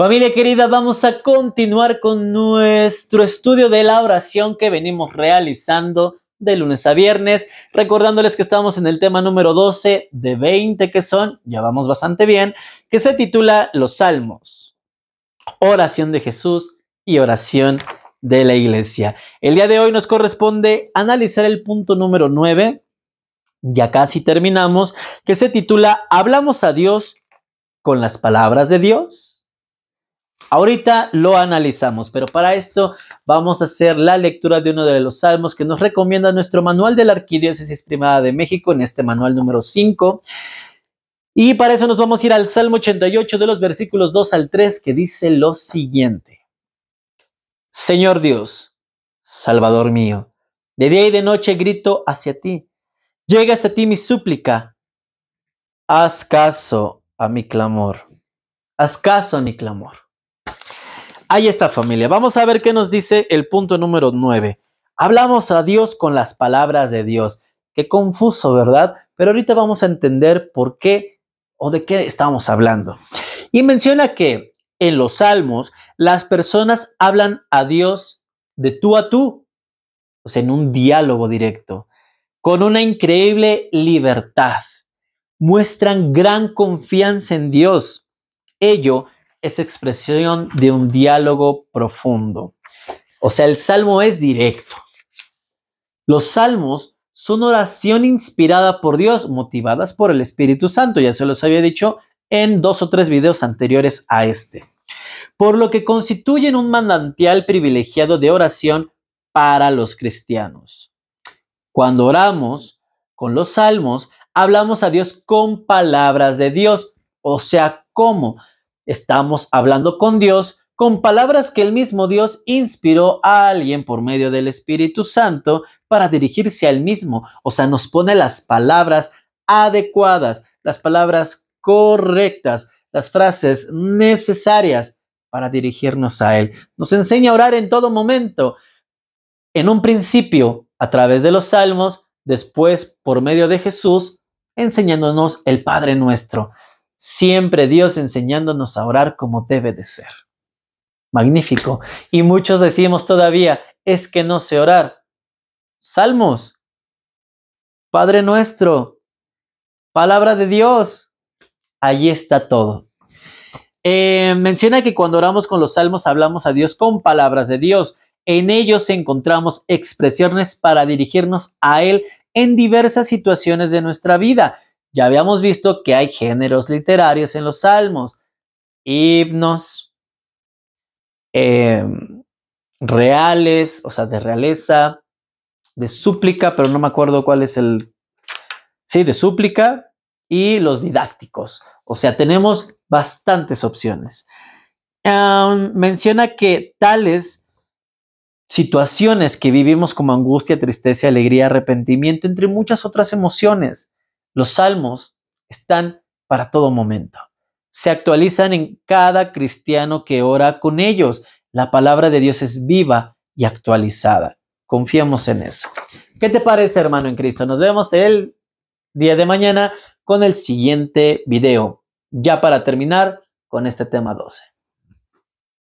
Familia querida, vamos a continuar con nuestro estudio de la oración que venimos realizando de lunes a viernes, recordándoles que estamos en el tema número 12 de 20 que son, ya vamos bastante bien, que se titula Los Salmos, oración de Jesús y oración de la iglesia. El día de hoy nos corresponde analizar el punto número 9, ya casi terminamos, que se titula Hablamos a Dios con las palabras de Dios. Ahorita lo analizamos, pero para esto vamos a hacer la lectura de uno de los salmos que nos recomienda nuestro manual de la Arquidiócesis Primada de México, en este manual número 5. Y para eso nos vamos a ir al Salmo 88 de los versículos 2 al 3 que dice lo siguiente. Señor Dios, Salvador mío, de día y de noche grito hacia ti. Llega hasta ti mi súplica. Haz caso a mi clamor. Haz caso a mi clamor. Ahí está familia. Vamos a ver qué nos dice el punto número 9. Hablamos a Dios con las palabras de Dios. Qué confuso, ¿verdad? Pero ahorita vamos a entender por qué o de qué estamos hablando. Y menciona que en los salmos las personas hablan a Dios de tú a tú, o sea, en un diálogo directo, con una increíble libertad. Muestran gran confianza en Dios. Ello es expresión de un diálogo profundo. O sea, el salmo es directo. Los salmos son oración inspirada por Dios, motivadas por el Espíritu Santo. Ya se los había dicho en dos o tres videos anteriores a este. Por lo que constituyen un manantial privilegiado de oración para los cristianos. Cuando oramos con los salmos, hablamos a Dios con palabras de Dios. O sea, ¿cómo? Estamos hablando con Dios con palabras que el mismo Dios inspiró a alguien por medio del Espíritu Santo para dirigirse a él mismo. O sea, nos pone las palabras adecuadas, las palabras correctas, las frases necesarias para dirigirnos a Él. Nos enseña a orar en todo momento. En un principio, a través de los salmos, después por medio de Jesús, enseñándonos el Padre nuestro. Siempre Dios enseñándonos a orar como debe de ser. Magnífico. Y muchos decimos todavía, es que no sé orar. Salmos. Padre nuestro. Palabra de Dios. Allí está todo. Eh, menciona que cuando oramos con los salmos hablamos a Dios con palabras de Dios. En ellos encontramos expresiones para dirigirnos a Él en diversas situaciones de nuestra vida. Ya habíamos visto que hay géneros literarios en los salmos, himnos, eh, reales, o sea, de realeza, de súplica, pero no me acuerdo cuál es el... Sí, de súplica y los didácticos. O sea, tenemos bastantes opciones. menciona que tales situaciones que vivimos como angustia, tristeza, alegría, arrepentimiento, entre muchas otras emociones, los salmos están para todo momento. Se actualizan en cada cristiano que ora con ellos. La palabra de Dios es viva y actualizada. Confiamos en eso. ¿Qué te parece, hermano en Cristo? Nos vemos el día de mañana con el siguiente video. Ya para terminar con este tema 12.